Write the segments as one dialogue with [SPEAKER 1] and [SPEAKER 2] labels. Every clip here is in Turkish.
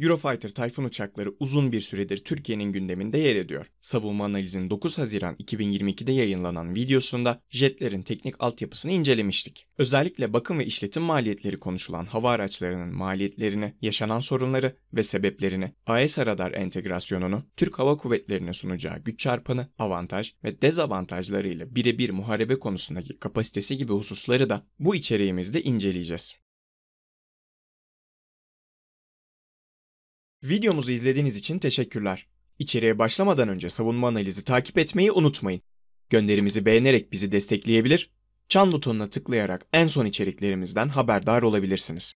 [SPEAKER 1] Eurofighter Tayfun uçakları uzun bir süredir Türkiye'nin gündeminde yer ediyor. Savunma Analizin 9 Haziran 2022'de yayınlanan videosunda jetlerin teknik altyapısını incelemiştik. Özellikle bakım ve işletim maliyetleri konuşulan hava araçlarının maliyetlerini, yaşanan sorunları ve sebeplerini, AES radar entegrasyonunu, Türk Hava Kuvvetleri'ne sunacağı güç çarpanı, avantaj ve dezavantajlarıyla birebir muharebe konusundaki kapasitesi gibi hususları da bu içeriğimizde inceleyeceğiz. Videomuzu izlediğiniz için teşekkürler. İçeriye başlamadan önce savunma analizi takip etmeyi unutmayın. Gönderimizi beğenerek bizi destekleyebilir, çan butonuna tıklayarak en son içeriklerimizden haberdar olabilirsiniz.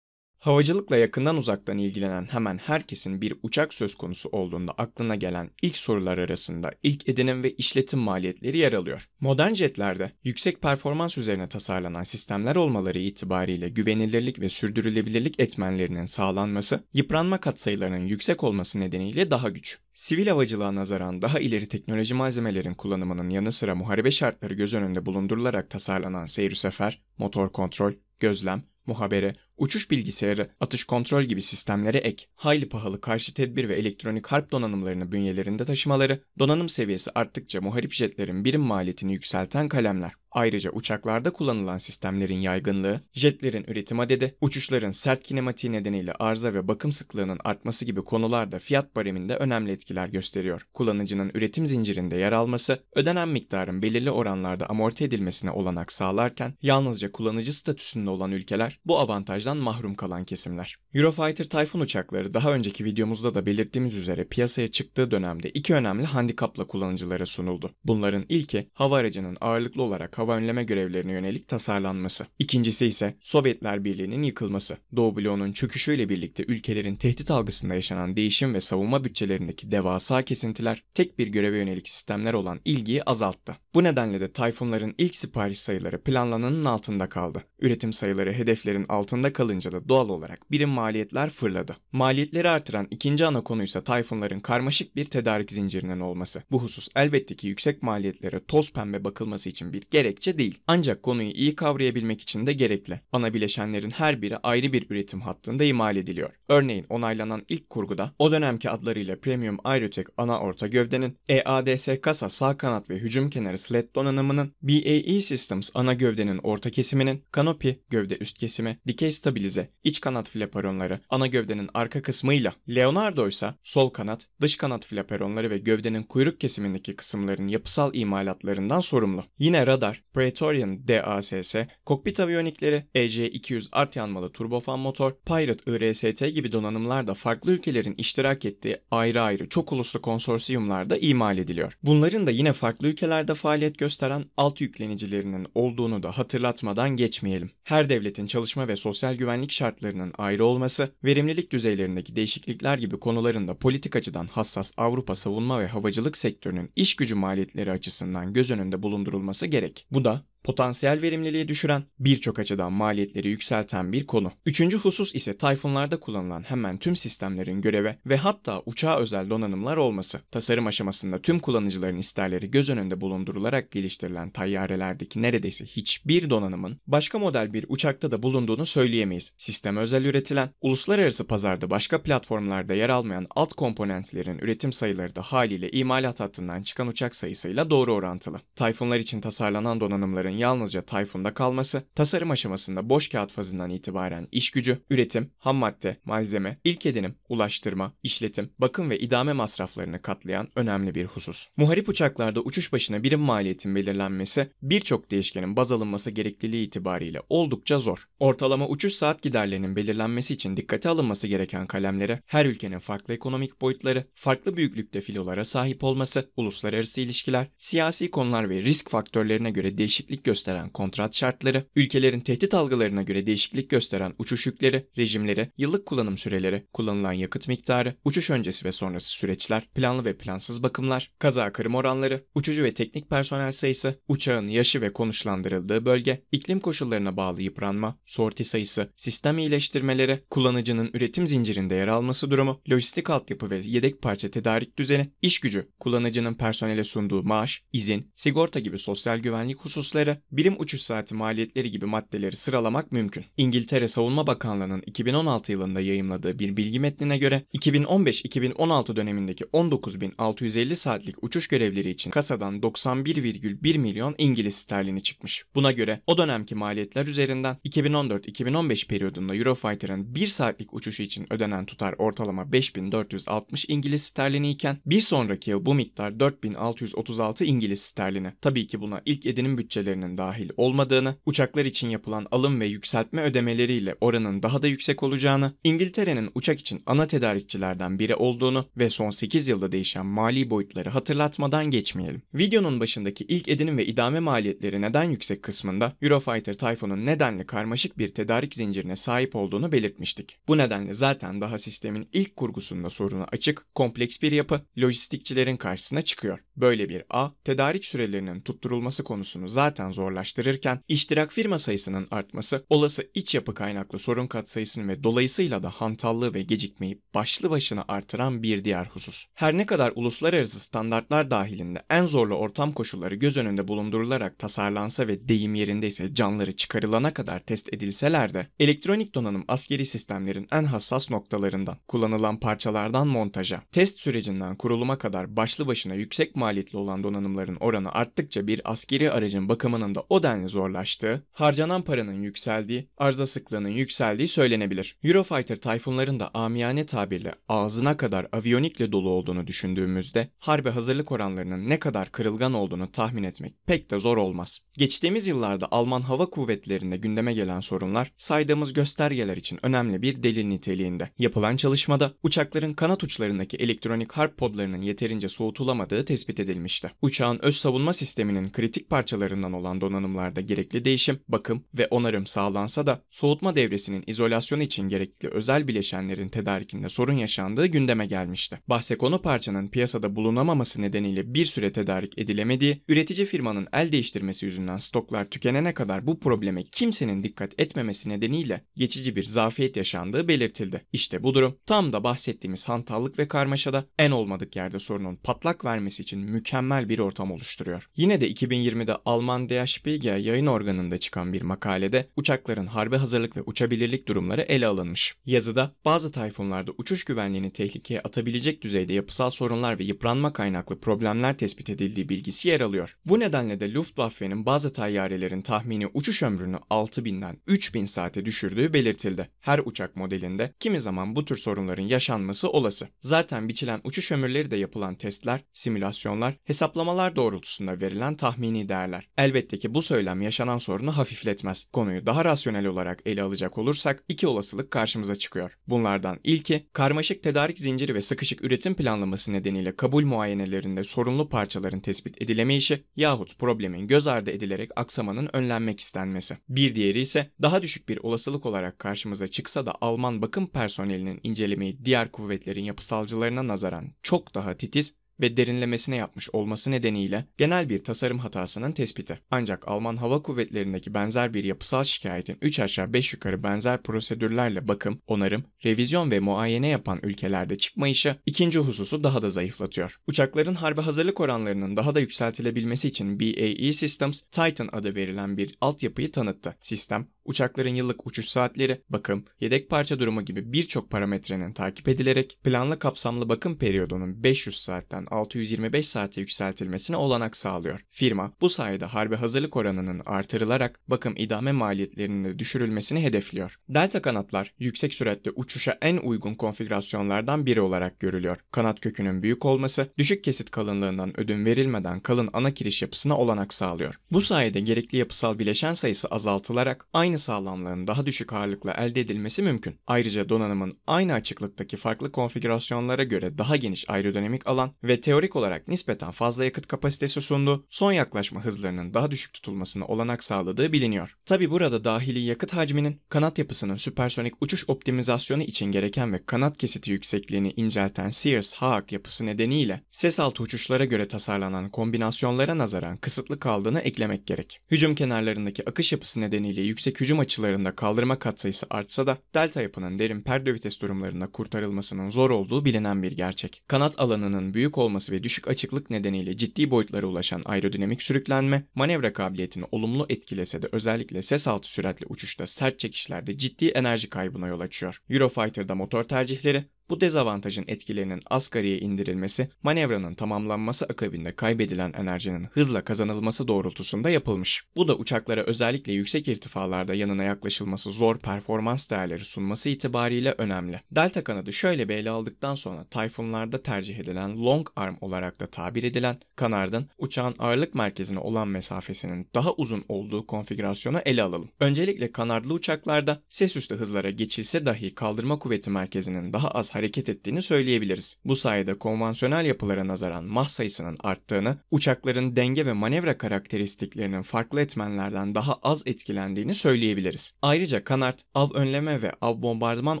[SPEAKER 1] Havacılıkla yakından uzaktan ilgilenen hemen herkesin bir uçak söz konusu olduğunda aklına gelen ilk sorular arasında ilk edinim ve işletim maliyetleri yer alıyor. Modern jetlerde yüksek performans üzerine tasarlanan sistemler olmaları itibariyle güvenilirlik ve sürdürülebilirlik etmenlerinin sağlanması, yıpranma katsayılarının yüksek olması nedeniyle daha güç. Sivil havacılığa nazaran daha ileri teknoloji malzemelerin kullanımının yanı sıra muharebe şartları göz önünde bulundurularak tasarlanan seyir sefer, motor kontrol, gözlem, muhabere, uçuş bilgisayarı, atış kontrol gibi sistemlere ek, hayli pahalı karşı tedbir ve elektronik harp donanımlarını bünyelerinde taşımaları, donanım seviyesi arttıkça muharip jetlerin birim maliyetini yükselten kalemler. Ayrıca uçaklarda kullanılan sistemlerin yaygınlığı, jetlerin üretim adedi, uçuşların sert kinematiği nedeniyle arıza ve bakım sıklığının artması gibi konularda fiyat bareminde önemli etkiler gösteriyor. Kullanıcının üretim zincirinde yer alması, ödenen miktarın belirli oranlarda amorti edilmesine olanak sağlarken, yalnızca kullanıcı statüsünde olan ülkeler bu avantajı avantajdan mahrum kalan kesimler. Eurofighter Typhoon uçakları daha önceki videomuzda da belirttiğimiz üzere piyasaya çıktığı dönemde iki önemli handikapla kullanıcılara sunuldu. Bunların ilki hava aracının ağırlıklı olarak hava önleme görevlerine yönelik tasarlanması. İkincisi ise Sovyetler Birliği'nin yıkılması. Doğu bloğunun çöküşüyle birlikte ülkelerin tehdit algısında yaşanan değişim ve savunma bütçelerindeki devasa kesintiler tek bir göreve yönelik sistemler olan ilgiyi azalttı. Bu nedenle de Tayfunların ilk sipariş sayıları planlananın altında kaldı. Üretim sayıları hedeflerin altında kalınca da doğal olarak birim maliyetler fırladı. Maliyetleri artıran ikinci ana konuysa Tayfunların karmaşık bir tedarik zincirinin olması. Bu husus elbette ki yüksek maliyetlere toz pembe bakılması için bir gerekçe değil. Ancak konuyu iyi kavrayabilmek için de gerekli. Ana bileşenlerin her biri ayrı bir üretim hattında imal ediliyor. Örneğin onaylanan ilk kurguda o dönemki adlarıyla Premium Aerotech ana orta gövdenin EADS kasa sağ kanat ve hücum kenarı sled donanımının BAE Systems ana gövdenin orta kesiminin, kanopi gövde üst kesimi, dikey stabilize, iç kanat flaperonları ana gövdenin arka kısmıyla, Leonardo ise sol kanat, dış kanat flaperonları ve gövdenin kuyruk kesimindeki kısımların yapısal imalatlarından sorumlu. Yine radar, Praetorian DASS, kokpit aviyonikleri, EJ-200 art yanmalı turbofan motor, Pirate IRST gibi donanımlar da farklı ülkelerin iştirak ettiği ayrı ayrı çok uluslu konsorsiyumlarda imal ediliyor. Bunların da yine farklı ülkelerde faaliyet faaliyet gösteren alt yüklenicilerinin olduğunu da hatırlatmadan geçmeyelim. Her devletin çalışma ve sosyal güvenlik şartlarının ayrı olması, verimlilik düzeylerindeki değişiklikler gibi konularında politik açıdan hassas Avrupa savunma ve havacılık sektörünün iş gücü maliyetleri açısından göz önünde bulundurulması gerek. Bu da potansiyel verimliliği düşüren, birçok açıdan maliyetleri yükselten bir konu. Üçüncü husus ise Typhoon'larda kullanılan hemen tüm sistemlerin göreve ve hatta uçağa özel donanımlar olması. Tasarım aşamasında tüm kullanıcıların isterleri göz önünde bulundurularak geliştirilen tayyarelerdeki neredeyse hiçbir donanımın başka model bir uçakta da bulunduğunu söyleyemeyiz. Sistem özel üretilen, uluslararası pazarda başka platformlarda yer almayan alt komponentlerin üretim sayıları da haliyle imalat hattından çıkan uçak sayısıyla doğru orantılı. Typhoon'lar için tasarlanan donanımların yalnızca Typhoon'da kalması, tasarım aşamasında boş kağıt fazından itibaren iş gücü, üretim, ham madde, malzeme, ilk edinim, ulaştırma, işletim, bakım ve idame masraflarını katlayan önemli bir husus. Muharip uçaklarda uçuş başına birim maliyetin belirlenmesi birçok değişkenin baz alınması gerekliliği itibariyle oldukça zor. Ortalama uçuş saat giderlerinin belirlenmesi için dikkate alınması gereken kalemlere her ülkenin farklı ekonomik boyutları, farklı büyüklükte filolara sahip olması, uluslararası ilişkiler, siyasi konular ve risk faktörlerine göre değişiklik gösteren kontrat şartları, ülkelerin tehdit algılarına göre değişiklik gösteren uçuş yükleri, rejimleri, yıllık kullanım süreleri, kullanılan yakıt miktarı, uçuş öncesi ve sonrası süreçler, planlı ve plansız bakımlar, kaza kırım oranları, uçucu ve teknik personel sayısı, uçağın yaşı ve konuşlandırıldığı bölge, iklim koşullarına bağlı yıpranma, sorti sayısı, sistem iyileştirmeleri, kullanıcının üretim zincirinde yer alması durumu, lojistik altyapı ve yedek parça tedarik düzeni, iş gücü, kullanıcının personele sunduğu maaş, izin, sigorta gibi sosyal güvenlik hususları, birim uçuş saati maliyetleri gibi maddeleri sıralamak mümkün. İngiltere Savunma Bakanlığı'nın 2016 yılında yayımladığı bir bilgi metnine göre 2015-2016 dönemindeki 19.650 saatlik uçuş görevleri için kasadan 91,1 milyon İngiliz sterlini çıkmış. Buna göre o dönemki maliyetler üzerinden 2014-2015 periyodunda Eurofighter'ın 1 saatlik uçuşu için ödenen tutar ortalama 5460 İngiliz sterlini iken bir sonraki yıl bu miktar 4636 İngiliz sterlini. Tabii ki buna ilk edinim bütçeleri ücretlerinin dahil olmadığını, uçaklar için yapılan alım ve yükseltme ödemeleriyle oranın daha da yüksek olacağını, İngiltere'nin uçak için ana tedarikçilerden biri olduğunu ve son 8 yılda değişen mali boyutları hatırlatmadan geçmeyelim. Videonun başındaki ilk edinim ve idame maliyetleri neden yüksek kısmında Eurofighter Typhoon'un nedenli karmaşık bir tedarik zincirine sahip olduğunu belirtmiştik. Bu nedenle zaten daha sistemin ilk kurgusunda sorunu açık, kompleks bir yapı lojistikçilerin karşısına çıkıyor. Böyle bir A, tedarik sürelerinin tutturulması konusunu zaten açıdan zorlaştırırken iştirak firma sayısının artması olası iç yapı kaynaklı sorun katsayısını ve dolayısıyla da hantallığı ve gecikmeyi başlı başına artıran bir diğer husus. Her ne kadar uluslararası standartlar dahilinde en zorlu ortam koşulları göz önünde bulundurularak tasarlansa ve deyim yerindeyse canları çıkarılana kadar test edilseler de elektronik donanım askeri sistemlerin en hassas noktalarından, kullanılan parçalardan montaja, test sürecinden kuruluma kadar başlı başına yüksek maliyetli olan donanımların oranı arttıkça bir askeri aracın bakımı zamanında o denli zorlaştığı, harcanan paranın yükseldiği, arıza sıklığının yükseldiği söylenebilir. Eurofighter Tayfunların da amiyane tabirle ağzına kadar aviyonikle dolu olduğunu düşündüğümüzde harbe hazırlık oranlarının ne kadar kırılgan olduğunu tahmin etmek pek de zor olmaz. Geçtiğimiz yıllarda Alman Hava Kuvvetleri'nde gündeme gelen sorunlar saydığımız göstergeler için önemli bir delil niteliğinde. Yapılan çalışmada uçakların kanat uçlarındaki elektronik harp podlarının yeterince soğutulamadığı tespit edilmişti. Uçağın öz savunma sisteminin kritik parçalarından olan olan donanımlarda gerekli değişim, bakım ve onarım sağlansa da soğutma devresinin izolasyonu için gerekli özel bileşenlerin tedarikinde sorun yaşandığı gündeme gelmişti. Bahse konu parçanın piyasada bulunamaması nedeniyle bir süre tedarik edilemediği, üretici firmanın el değiştirmesi yüzünden stoklar tükenene kadar bu probleme kimsenin dikkat etmemesi nedeniyle geçici bir zafiyet yaşandığı belirtildi. İşte bu durum tam da bahsettiğimiz hantallık ve karmaşada en olmadık yerde sorunun patlak vermesi için mükemmel bir ortam oluşturuyor. Yine de 2020'de Alman Lea Spiegel yayın organında çıkan bir makalede uçakların harbe hazırlık ve uçabilirlik durumları ele alınmış. Yazıda bazı tayfunlarda uçuş güvenliğini tehlikeye atabilecek düzeyde yapısal sorunlar ve yıpranma kaynaklı problemler tespit edildiği bilgisi yer alıyor. Bu nedenle de Luftwaffe'nin bazı tayyarelerin tahmini uçuş ömrünü 6000'den 3000 saate düşürdüğü belirtildi. Her uçak modelinde kimi zaman bu tür sorunların yaşanması olası. Zaten biçilen uçuş ömürleri de yapılan testler, simülasyonlar, hesaplamalar doğrultusunda verilen tahmini değerler. Elbette Elbette bu söylem yaşanan sorunu hafifletmez. Konuyu daha rasyonel olarak ele alacak olursak iki olasılık karşımıza çıkıyor. Bunlardan ilki karmaşık tedarik zinciri ve sıkışık üretim planlaması nedeniyle kabul muayenelerinde sorunlu parçaların tespit edilemeyişi yahut problemin göz ardı edilerek aksamanın önlenmek istenmesi. Bir diğeri ise daha düşük bir olasılık olarak karşımıza çıksa da Alman bakım personelinin incelemeyi diğer kuvvetlerin yapısalcılarına nazaran çok daha titiz ve derinlemesine yapmış olması nedeniyle genel bir tasarım hatasının tespiti. Ancak Alman Hava Kuvvetleri'ndeki benzer bir yapısal şikayetin 3 aşağı 5 yukarı benzer prosedürlerle bakım, onarım, revizyon ve muayene yapan ülkelerde çıkmayışı ikinci hususu daha da zayıflatıyor. Uçakların harbe hazırlık oranlarının daha da yükseltilebilmesi için BAE Systems Titan adı verilen bir altyapıyı tanıttı. Sistem uçakların yıllık uçuş saatleri, bakım, yedek parça durumu gibi birçok parametrenin takip edilerek planlı kapsamlı bakım periyodunun 500 saatten 625 saate yükseltilmesine olanak sağlıyor. Firma bu sayede harbe hazırlık oranının artırılarak bakım idame maliyetlerinin de düşürülmesini hedefliyor. Delta kanatlar yüksek süratle uçuşa en uygun konfigürasyonlardan biri olarak görülüyor. Kanat kökünün büyük olması düşük kesit kalınlığından ödün verilmeden kalın ana kiriş yapısına olanak sağlıyor. Bu sayede gerekli yapısal bileşen sayısı azaltılarak aynı sağlamlığın daha düşük ağırlıkla elde edilmesi mümkün. Ayrıca donanımın aynı açıklıktaki farklı konfigürasyonlara göre daha geniş aerodinamik alan ve teorik olarak nispeten fazla yakıt kapasitesi sundu, son yaklaşma hızlarının daha düşük tutulmasına olanak sağladığı biliniyor. Tabi burada dahili yakıt hacminin kanat yapısının süpersonik uçuş optimizasyonu için gereken ve kanat kesiti yüksekliğini incelten Sears-Haag yapısı nedeniyle ses altı uçuşlara göre tasarlanan kombinasyonlara nazaran kısıtlı kaldığını eklemek gerek. Hücum kenarlarındaki akış yapısı nedeniyle yüksek hücum açılarında kaldırma katsayısı artsa da delta yapının derin perdövites durumlarında kurtarılmasının zor olduğu bilinen bir gerçek. Kanat alanının büyük olduğu olması ve düşük açıklık nedeniyle ciddi boyutlara ulaşan aerodinamik sürüklenme, manevra kabiliyetini olumlu etkilese de özellikle ses altı süratli uçuşta sert çekişlerde ciddi enerji kaybına yol açıyor. Eurofighter'da motor tercihleri, bu dezavantajın etkilerinin asgariye indirilmesi, manevranın tamamlanması akabinde kaybedilen enerjinin hızla kazanılması doğrultusunda yapılmış. Bu da uçaklara özellikle yüksek irtifalarda yanına yaklaşılması zor performans değerleri sunması itibariyle önemli. Delta kanadı şöyle bir ele aldıktan sonra tayfunlarda tercih edilen long arm olarak da tabir edilen kanardın uçağın ağırlık merkezine olan mesafesinin daha uzun olduğu konfigürasyona ele alalım. Öncelikle kanardlı uçaklarda ses üstü hızlara geçilse dahi kaldırma kuvveti merkezinin daha az hareket ettiğini söyleyebiliriz. Bu sayede konvansiyonel yapılara nazaran mah sayısının arttığını, uçakların denge ve manevra karakteristiklerinin farklı etmenlerden daha az etkilendiğini söyleyebiliriz. Ayrıca Kanart, av önleme ve av bombardıman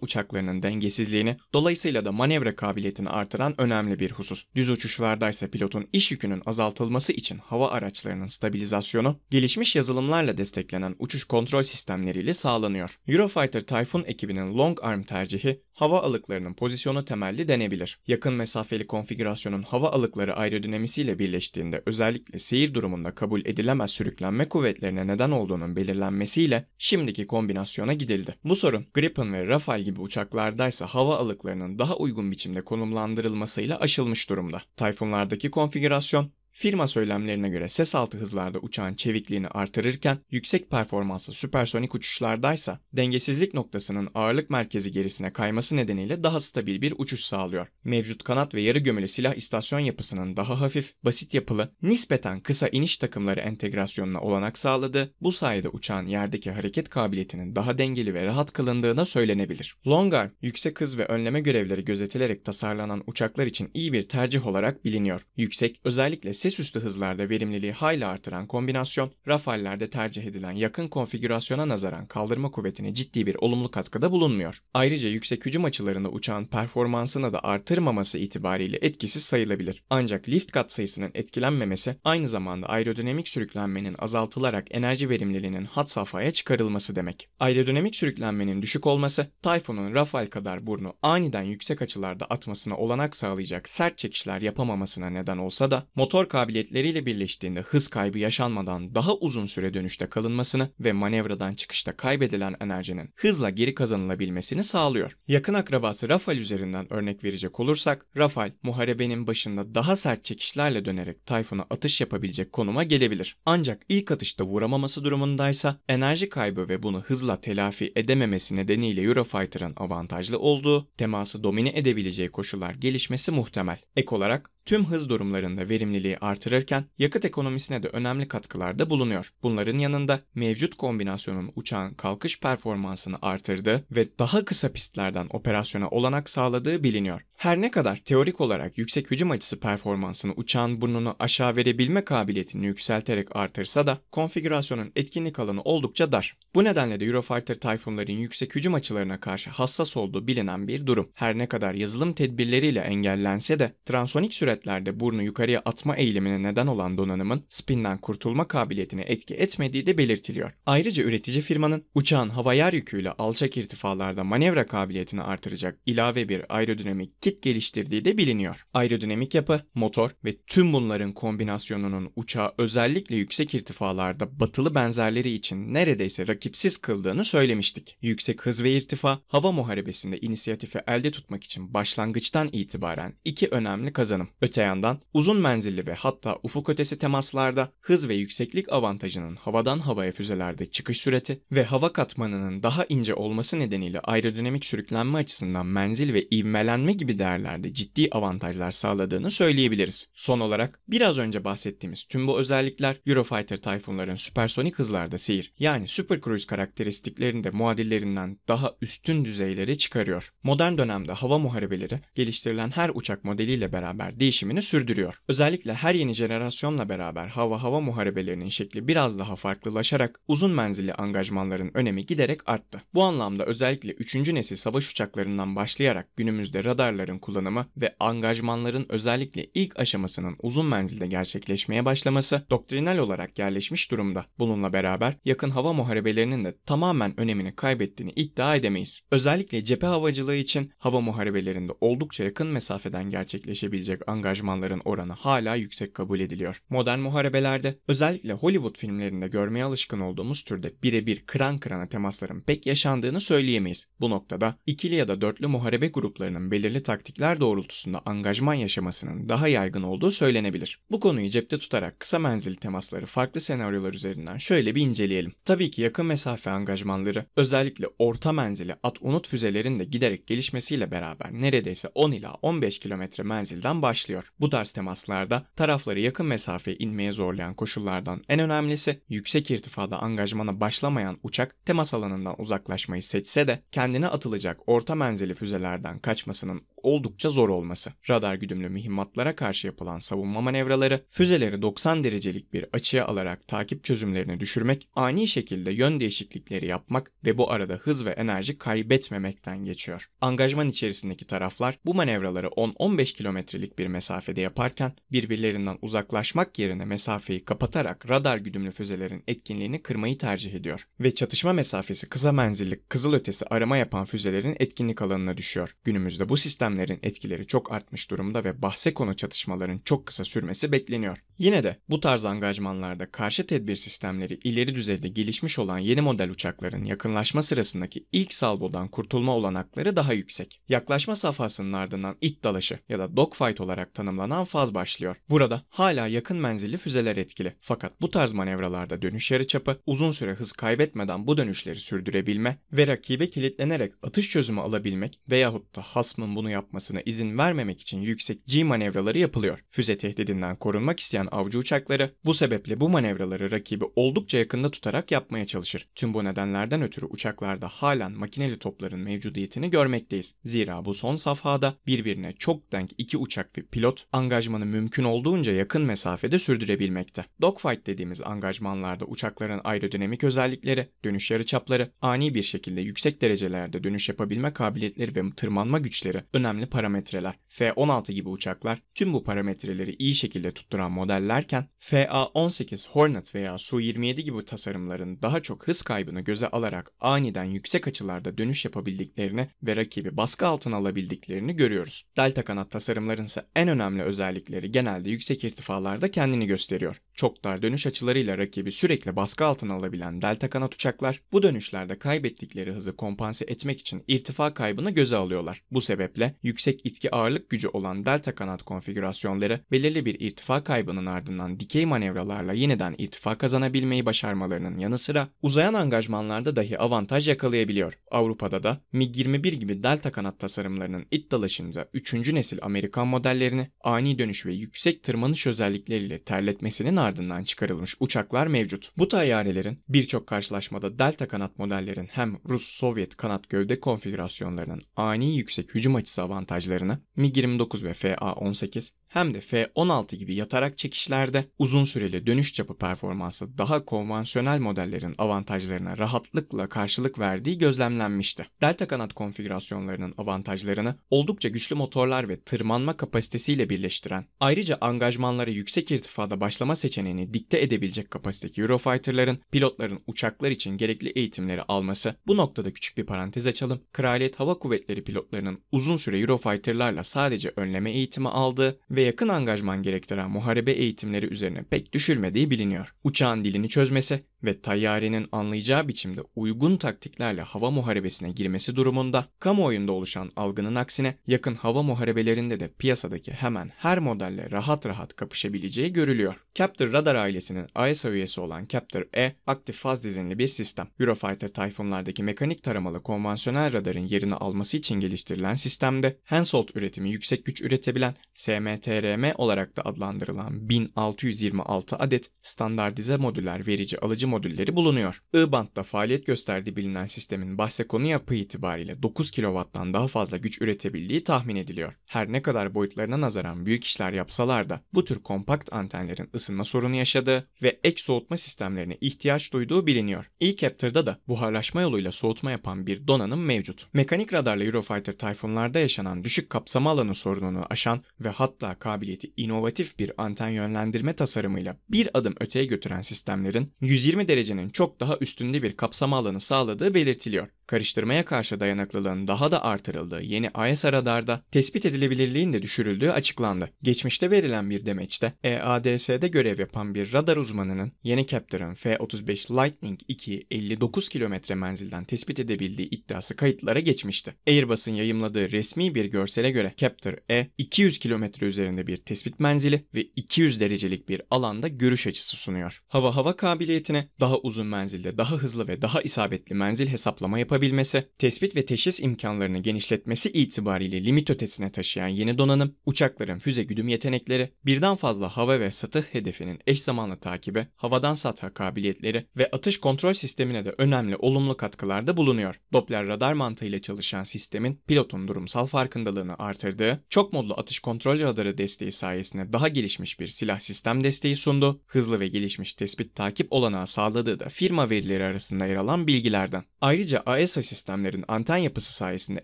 [SPEAKER 1] uçaklarının dengesizliğini, dolayısıyla da manevra kabiliyetini artıran önemli bir husus. Düz uçuşlarda ise pilotun iş yükünün azaltılması için hava araçlarının stabilizasyonu, gelişmiş yazılımlarla desteklenen uçuş kontrol sistemleriyle sağlanıyor. Eurofighter Typhoon ekibinin long arm tercihi, hava alıklarının pozisyonu temelli denebilir. Yakın mesafeli konfigürasyonun hava alıkları aerodinamisiyle birleştiğinde özellikle seyir durumunda kabul edilemez sürüklenme kuvvetlerine neden olduğunun belirlenmesiyle şimdiki kombinasyona gidildi. Bu sorun Gripen ve Rafale gibi uçaklardaysa hava alıklarının daha uygun biçimde konumlandırılmasıyla aşılmış durumda. Tayfunlardaki konfigürasyon Firma söylemlerine göre ses altı hızlarda uçağın çevikliğini artırırken yüksek performanslı süpersonik uçuşlardaysa dengesizlik noktasının ağırlık merkezi gerisine kayması nedeniyle daha stabil bir uçuş sağlıyor. Mevcut kanat ve yarı gömülü silah istasyon yapısının daha hafif, basit yapılı, nispeten kısa iniş takımları entegrasyonuna olanak sağladı. Bu sayede uçağın yerdeki hareket kabiliyetinin daha dengeli ve rahat kılındığına söylenebilir. Longar, yüksek hız ve önleme görevleri gözetilerek tasarlanan uçaklar için iyi bir tercih olarak biliniyor. Yüksek, özellikle ses üstü hızlarda verimliliği hayli artıran kombinasyon, Rafale'lerde tercih edilen yakın konfigürasyona nazaran kaldırma kuvvetine ciddi bir olumlu katkıda bulunmuyor. Ayrıca yüksek hücum açılarında uçağın performansına da artırmaması itibariyle etkisiz sayılabilir. Ancak lift kat sayısının etkilenmemesi aynı zamanda aerodinamik sürüklenmenin azaltılarak enerji verimliliğinin hat safhaya çıkarılması demek. Aerodinamik sürüklenmenin düşük olması, Typhoon'un Rafale kadar burnu aniden yüksek açılarda atmasına olanak sağlayacak sert çekişler yapamamasına neden olsa da motor kabiliyetleriyle birleştiğinde hız kaybı yaşanmadan daha uzun süre dönüşte kalınmasını ve manevradan çıkışta kaybedilen enerjinin hızla geri kazanılabilmesini sağlıyor. Yakın akrabası Rafal üzerinden örnek verecek olursak, Rafal muharebenin başında daha sert çekişlerle dönerek Tayfun'a atış yapabilecek konuma gelebilir. Ancak ilk atışta vuramaması durumundaysa enerji kaybı ve bunu hızla telafi edememesi nedeniyle Eurofighter'ın avantajlı olduğu, teması domine edebileceği koşullar gelişmesi muhtemel. Ek olarak tüm hız durumlarında verimliliği artırırken yakıt ekonomisine de önemli katkılarda bulunuyor. Bunların yanında mevcut kombinasyonun uçağın kalkış performansını artırdığı ve daha kısa pistlerden operasyona olanak sağladığı biliniyor. Her ne kadar teorik olarak yüksek hücum açısı performansını uçağın burnunu aşağı verebilme kabiliyetini yükselterek artırsa da konfigürasyonun etkinlik alanı oldukça dar. Bu nedenle de Eurofighter Typhoon'ların yüksek hücum açılarına karşı hassas olduğu bilinen bir durum. Her ne kadar yazılım tedbirleriyle engellense de transonik süre süretlerde burnu yukarıya atma eğilimine neden olan donanımın spinden kurtulma kabiliyetine etki etmediği de belirtiliyor. Ayrıca üretici firmanın uçağın hava yer yüküyle alçak irtifalarda manevra kabiliyetini artıracak ilave bir aerodinamik kit geliştirdiği de biliniyor. Aerodinamik yapı, motor ve tüm bunların kombinasyonunun uçağı özellikle yüksek irtifalarda batılı benzerleri için neredeyse rakipsiz kıldığını söylemiştik. Yüksek hız ve irtifa, hava muharebesinde inisiyatifi elde tutmak için başlangıçtan itibaren iki önemli kazanım. Öte yandan uzun menzilli ve hatta ufuk ötesi temaslarda hız ve yükseklik avantajının havadan havaya füzelerde çıkış süreti ve hava katmanının daha ince olması nedeniyle aerodinamik sürüklenme açısından menzil ve ivmelenme gibi değerlerde ciddi avantajlar sağladığını söyleyebiliriz. Son olarak biraz önce bahsettiğimiz tüm bu özellikler Eurofighter Typhoon'ların süpersonik hızlarda seyir yani Super Cruise karakteristiklerinde muadillerinden daha üstün düzeyleri çıkarıyor. Modern dönemde hava muharebeleri geliştirilen her uçak modeliyle beraber değişiyor değişimini sürdürüyor. Özellikle her yeni jenerasyonla beraber hava hava muharebelerinin şekli biraz daha farklılaşarak uzun menzilli angajmanların önemi giderek arttı. Bu anlamda özellikle 3. nesil savaş uçaklarından başlayarak günümüzde radarların kullanımı ve angajmanların özellikle ilk aşamasının uzun menzilde gerçekleşmeye başlaması doktrinal olarak yerleşmiş durumda. Bununla beraber yakın hava muharebelerinin de tamamen önemini kaybettiğini iddia edemeyiz. Özellikle cephe havacılığı için hava muharebelerinde oldukça yakın mesafeden gerçekleşebilecek angajmanlar Angajmanların oranı hala yüksek kabul ediliyor. Modern muharebelerde özellikle Hollywood filmlerinde görmeye alışkın olduğumuz türde birebir kıran kırana temasların pek yaşandığını söyleyemeyiz. Bu noktada ikili ya da dörtlü muharebe gruplarının belirli taktikler doğrultusunda angajman yaşamasının daha yaygın olduğu söylenebilir. Bu konuyu cepte tutarak kısa menzilli temasları farklı senaryolar üzerinden şöyle bir inceleyelim. Tabii ki yakın mesafe angajmanları özellikle orta menzili at-unut füzelerinde giderek gelişmesiyle beraber neredeyse 10 ila 15 kilometre menzilden başlıyor yansıyor. Bu tarz temaslarda tarafları yakın mesafeye inmeye zorlayan koşullardan en önemlisi yüksek irtifada angajmana başlamayan uçak temas alanından uzaklaşmayı seçse de kendine atılacak orta menzili füzelerden kaçmasının oldukça zor olması. Radar güdümlü mühimmatlara karşı yapılan savunma manevraları, füzeleri 90 derecelik bir açıya alarak takip çözümlerini düşürmek, ani şekilde yön değişiklikleri yapmak ve bu arada hız ve enerji kaybetmemekten geçiyor. Angajman içerisindeki taraflar bu manevraları 10-15 kilometrelik bir mesafede yaparken birbirlerinden uzaklaşmak yerine mesafeyi kapatarak radar güdümlü füzelerin etkinliğini kırmayı tercih ediyor ve çatışma mesafesi kısa menzilli kızılötesi arama yapan füzelerin etkinlik alanına düşüyor. Günümüzde bu sistem eylemlerin etkileri çok artmış durumda ve bahse konu çatışmaların çok kısa sürmesi bekleniyor. Yine de bu tarz angajmanlarda karşı tedbir sistemleri ileri düzeyde gelişmiş olan yeni model uçakların yakınlaşma sırasındaki ilk salvodan kurtulma olanakları daha yüksek. Yaklaşma safhasının ardından it dalaşı ya da dogfight olarak tanımlanan faz başlıyor. Burada hala yakın menzilli füzeler etkili. Fakat bu tarz manevralarda dönüş yarı yarıçapı uzun süre hız kaybetmeden bu dönüşleri sürdürebilme ve rakibe kilitlenerek atış çözümü alabilmek veyahut da hasmın bunu yapmasına izin vermemek için yüksek G manevraları yapılıyor. Füze tehdidinden korunmak isteyen eden avcı uçakları bu sebeple bu manevraları rakibi oldukça yakında tutarak yapmaya çalışır. Tüm bu nedenlerden ötürü uçaklarda halen makineli topların mevcudiyetini görmekteyiz. Zira bu son safhada birbirine çok denk iki uçak ve pilot angajmanı mümkün olduğunca yakın mesafede sürdürebilmekte. Dogfight dediğimiz angajmanlarda uçakların aerodinamik özellikleri, dönüş yarıçapları, ani bir şekilde yüksek derecelerde dönüş yapabilme kabiliyetleri ve tırmanma güçleri önemli parametreler. F-16 gibi uçaklar tüm bu parametreleri iyi şekilde tutturan model modellerken FA-18 Hornet veya Su-27 gibi tasarımların daha çok hız kaybını göze alarak aniden yüksek açılarda dönüş yapabildiklerini ve rakibi baskı altına alabildiklerini görüyoruz. Delta kanat tasarımların ise en önemli özellikleri genelde yüksek irtifalarda kendini gösteriyor. Çok dar dönüş açılarıyla rakibi sürekli baskı altına alabilen delta kanat uçaklar bu dönüşlerde kaybettikleri hızı kompanse etmek için irtifa kaybını göze alıyorlar. Bu sebeple yüksek itki ağırlık gücü olan delta kanat konfigürasyonları belirli bir irtifa kaybının başarısının ardından dikey manevralarla yeniden irtifa kazanabilmeyi başarmalarının yanı sıra uzayan angajmanlarda dahi avantaj yakalayabiliyor. Avrupa'da da MiG-21 gibi delta kanat tasarımlarının it dalaşınca 3. nesil Amerikan modellerini ani dönüş ve yüksek tırmanış özellikleriyle terletmesinin ardından çıkarılmış uçaklar mevcut. Bu tayyarelerin birçok karşılaşmada delta kanat modellerin hem Rus-Sovyet kanat gövde konfigürasyonlarının ani yüksek hücum açısı avantajlarını Mi-29 ve FA-18, hem de F-16 gibi yatarak çekişlerde uzun süreli dönüş çapı performansı daha konvansiyonel modellerin avantajlarına rahatlıkla karşılık verdiği gözlemlenmişti. Delta kanat konfigürasyonlarının avantajlarını oldukça güçlü motorlar ve tırmanma kapasitesiyle birleştiren, ayrıca angajmanlara yüksek irtifada başlama seçeneğini dikte edebilecek kapasiteki Eurofighter'ların pilotların uçaklar için gerekli eğitimleri alması bu noktada küçük bir parantez açalım. Kraliyet Hava Kuvvetleri pilotlarının uzun süre Eurofighter'larla sadece önleme eğitimi aldığı ve yakın angajman gerektiren muharebe eğitimleri üzerine pek düşülmediği biliniyor. Uçağın dilini çözmesi ve tayyarenin anlayacağı biçimde uygun taktiklerle hava muharebesine girmesi durumunda kamuoyunda oluşan algının aksine yakın hava muharebelerinde de piyasadaki hemen her modelle rahat rahat kapışabileceği görülüyor. Captor Radar ailesinin AESA üyesi olan Captor E, aktif faz dizinli bir sistem. Eurofighter Typhoon'lardaki mekanik taramalı konvansiyonel radarın yerini alması için geliştirilen sistemde Hensoldt üretimi yüksek güç üretebilen SMT STRM olarak da adlandırılan 1626 adet standartize modüler verici alıcı modülleri bulunuyor. I-Band'da faaliyet gösterdiği bilinen sistemin bahse konu yapı itibariyle 9 kW'dan daha fazla güç üretebildiği tahmin ediliyor. Her ne kadar boyutlarına nazaran büyük işler yapsalar da bu tür kompakt antenlerin ısınma sorunu yaşadığı ve ek soğutma sistemlerine ihtiyaç duyduğu biliniyor. E-Captor'da da buharlaşma yoluyla soğutma yapan bir donanım mevcut. Mekanik radarla Eurofighter Typhoon'larda yaşanan düşük kapsama alanı sorununu aşan ve hatta kabiliyeti inovatif bir anten yönlendirme tasarımıyla bir adım öteye götüren sistemlerin 120 derecenin çok daha üstünde bir kapsama alanı sağladığı belirtiliyor. Karıştırmaya karşı dayanıklılığın daha da artırıldığı yeni AES radarda tespit edilebilirliğin de düşürüldüğü açıklandı. Geçmişte verilen bir demeçte EADS'de görev yapan bir radar uzmanının yeni Captor'ın F-35 Lightning 2 59 kilometre menzilden tespit edebildiği iddiası kayıtlara geçmişti. Airbus'un yayımladığı resmi bir görsele göre Captor E 200 kilometre üzerinde üzerinde bir tespit menzili ve 200 derecelik bir alanda görüş açısı sunuyor. Hava hava kabiliyetine daha uzun menzilde daha hızlı ve daha isabetli menzil hesaplama yapabilmesi, tespit ve teşhis imkanlarını genişletmesi itibariyle limit ötesine taşıyan yeni donanım, uçakların füze güdüm yetenekleri, birden fazla hava ve satıh hedefinin eş zamanlı takibi, havadan satha kabiliyetleri ve atış kontrol sistemine de önemli olumlu katkılarda bulunuyor. Doppler radar mantığıyla çalışan sistemin pilotun durumsal farkındalığını artırdığı, çok modlu atış kontrol radarı desteği sayesinde daha gelişmiş bir silah sistem desteği sundu, hızlı ve gelişmiş tespit takip olanağı sağladığı da firma verileri arasında yer alan bilgilerden. Ayrıca AESA e sistemlerin anten yapısı sayesinde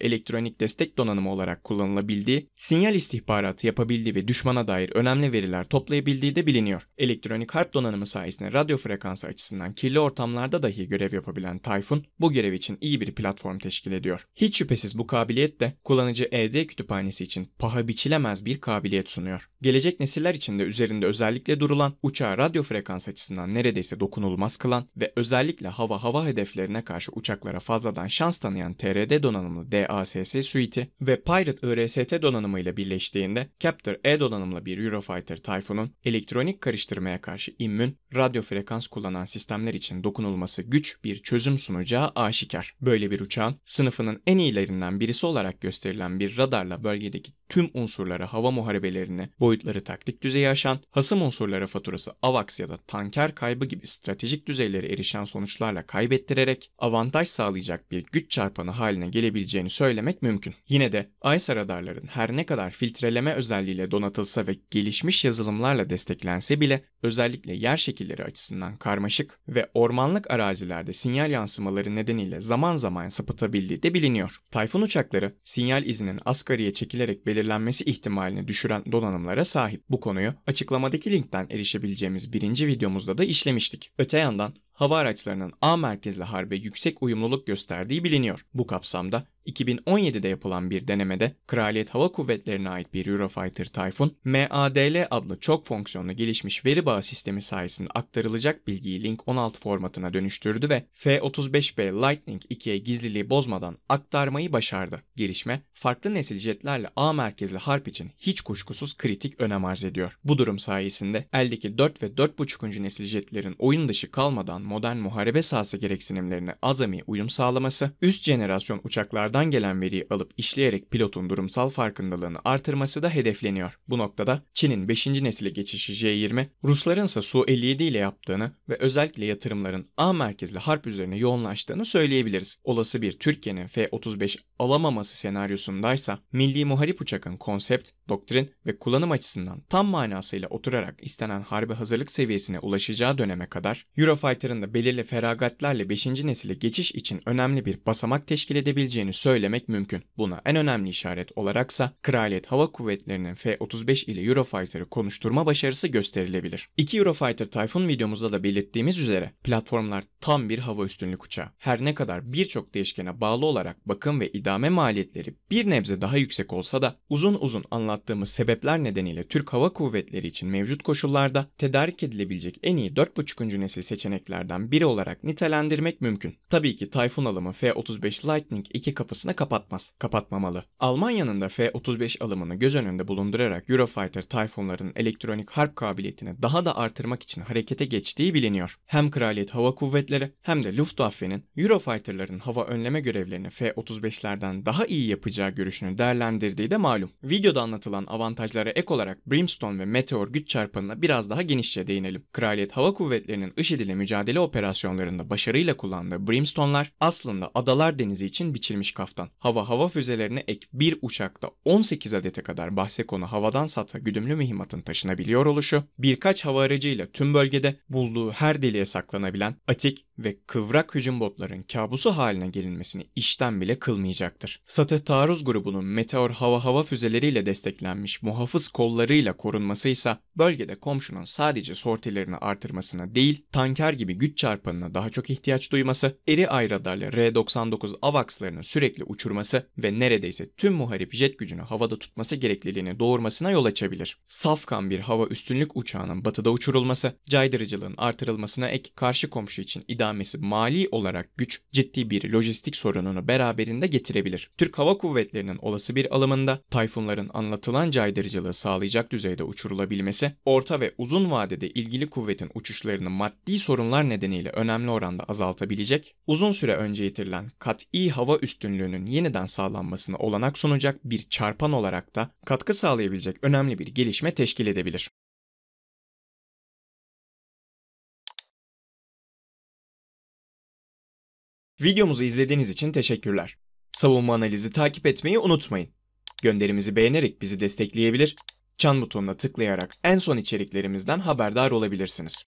[SPEAKER 1] elektronik destek donanımı olarak kullanılabildiği, sinyal istihbaratı yapabildiği ve düşmana dair önemli veriler toplayabildiği de biliniyor. Elektronik harp donanımı sayesinde radyo frekansı açısından kirli ortamlarda dahi görev yapabilen Tayfun, bu görev için iyi bir platform teşkil ediyor. Hiç şüphesiz bu kabiliyet de kullanıcı ED kütüphanesi için paha biçilemez bir kabiliyet meşruiyet sunuyor. Gelecek nesiller için de üzerinde özellikle durulan, uçağı radyo frekans açısından neredeyse dokunulmaz kılan ve özellikle hava hava hedeflerine karşı uçaklara fazladan şans tanıyan TRD donanımlı DASS suiti ve Pirate IRST donanımıyla birleştiğinde Captor E donanımlı bir Eurofighter Typhoon'un elektronik karıştırmaya karşı immün, radyo frekans kullanan sistemler için dokunulması güç bir çözüm sunacağı aşikar. Böyle bir uçağın sınıfının en iyilerinden birisi olarak gösterilen bir radarla bölgedeki tüm unsurlara hava muharebe şubelerini, boyutları taktik düzeyi aşan, hasım unsurlara faturası AVAX ya da tanker kaybı gibi stratejik düzeylere erişen sonuçlarla kaybettirerek avantaj sağlayacak bir güç çarpanı haline gelebileceğini söylemek mümkün. Yine de ISA radarların her ne kadar filtreleme özelliğiyle donatılsa ve gelişmiş yazılımlarla desteklense bile özellikle yer şekilleri açısından karmaşık ve ormanlık arazilerde sinyal yansımaları nedeniyle zaman zaman sapıtabildiği de biliniyor. Tayfun uçakları sinyal izinin asgariye çekilerek belirlenmesi ihtimalini düşüren gereken donanımlara sahip. Bu konuyu açıklamadaki linkten erişebileceğimiz birinci videomuzda da işlemiştik. Öte yandan hava araçlarının A merkezli harbe yüksek uyumluluk gösterdiği biliniyor. Bu kapsamda 2017'de yapılan bir denemede Kraliyet Hava Kuvvetleri'ne ait bir Eurofighter Typhoon, MADL adlı çok fonksiyonlu gelişmiş veri bağı sistemi sayesinde aktarılacak bilgiyi Link 16 formatına dönüştürdü ve F-35B Lightning 2'ye gizliliği bozmadan aktarmayı başardı. Gelişme, farklı nesil jetlerle A merkezli harp için hiç kuşkusuz kritik önem arz ediyor. Bu durum sayesinde eldeki 4 ve 4.5. nesil jetlerin oyun dışı kalmadan modern muharebe sahası gereksinimlerine azami uyum sağlaması, üst jenerasyon uçaklardan gelen veriyi alıp işleyerek pilotun durumsal farkındalığını artırması da hedefleniyor. Bu noktada Çin'in 5. nesile geçişi J-20, Rusların ise Su-57 ile yaptığını ve özellikle yatırımların A merkezli harp üzerine yoğunlaştığını söyleyebiliriz. Olası bir Türkiye'nin F-35 alamaması senaryosundaysa milli muharip uçakın konsept, doktrin ve kullanım açısından tam manasıyla oturarak istenen harbe hazırlık seviyesine ulaşacağı döneme kadar Eurofighter yaşlarında belirli feragatlerle 5. nesile geçiş için önemli bir basamak teşkil edebileceğini söylemek mümkün. Buna en önemli işaret olaraksa Kraliyet Hava Kuvvetleri'nin F-35 ile Eurofighter'ı konuşturma başarısı gösterilebilir. 2 Eurofighter Typhoon videomuzda da belirttiğimiz üzere platformlar tam bir hava üstünlük uçağı. Her ne kadar birçok değişkene bağlı olarak bakım ve idame maliyetleri bir nebze daha yüksek olsa da uzun uzun anlattığımız sebepler nedeniyle Türk Hava Kuvvetleri için mevcut koşullarda tedarik edilebilecek en iyi 4.5. nesil seçeneklerden biri olarak nitelendirmek mümkün. Tabii ki Tayfun alımı F-35 Lightning iki kapısını kapatmaz, kapatmamalı. Almanya'nın da F-35 alımını göz önünde bulundurarak Eurofighter Tayfunların elektronik harp kabiliyetini daha da artırmak için harekete geçtiği biliniyor. Hem Kraliyet Hava Kuvvetleri şirketleri hem de Luftwaffe'nin Eurofighter'ların hava önleme görevlerini F-35'lerden daha iyi yapacağı görüşünü değerlendirdiği de malum. Videoda anlatılan avantajlara ek olarak Brimstone ve Meteor güç çarpanına biraz daha genişçe değinelim. Kraliyet Hava Kuvvetleri'nin IŞİD ile mücadele operasyonlarında başarıyla kullandığı Brimstone'lar aslında Adalar Denizi için biçilmiş kaftan. Hava hava füzelerine ek bir uçakta 18 adete kadar bahse konu havadan sata güdümlü mühimmatın taşınabiliyor oluşu, birkaç hava aracıyla tüm bölgede bulduğu her deliğe saklanabilen atik week ve kıvrak hücum botların kabusu haline gelinmesini işten bile kılmayacaktır. Sate Taarruz grubunun meteor hava hava füzeleriyle desteklenmiş muhafız kollarıyla korunması ise bölgede komşunun sadece sortilerini artırmasına değil, tanker gibi güç çarpanına daha çok ihtiyaç duyması, eri ay R-99 AVAX'larını sürekli uçurması ve neredeyse tüm muharip jet gücünü havada tutması gerekliliğini doğurmasına yol açabilir. Safkan bir hava üstünlük uçağının batıda uçurulması, caydırıcılığın artırılmasına ek karşı komşu için idare ikamesi mali olarak güç ciddi bir lojistik sorununu beraberinde getirebilir. Türk Hava Kuvvetleri'nin olası bir alımında Tayfunların anlatılan caydırıcılığı sağlayacak düzeyde uçurulabilmesi, orta ve uzun vadede ilgili kuvvetin uçuşlarını maddi sorunlar nedeniyle önemli oranda azaltabilecek, uzun süre önce yitirilen kat'i hava üstünlüğünün yeniden sağlanmasına olanak sunacak bir çarpan olarak da katkı sağlayabilecek önemli bir gelişme teşkil edebilir. Videomuzu izlediğiniz için teşekkürler. Savunma analizi takip etmeyi unutmayın. Gönderimizi beğenerek bizi destekleyebilir, çan butonuna tıklayarak en son içeriklerimizden haberdar olabilirsiniz.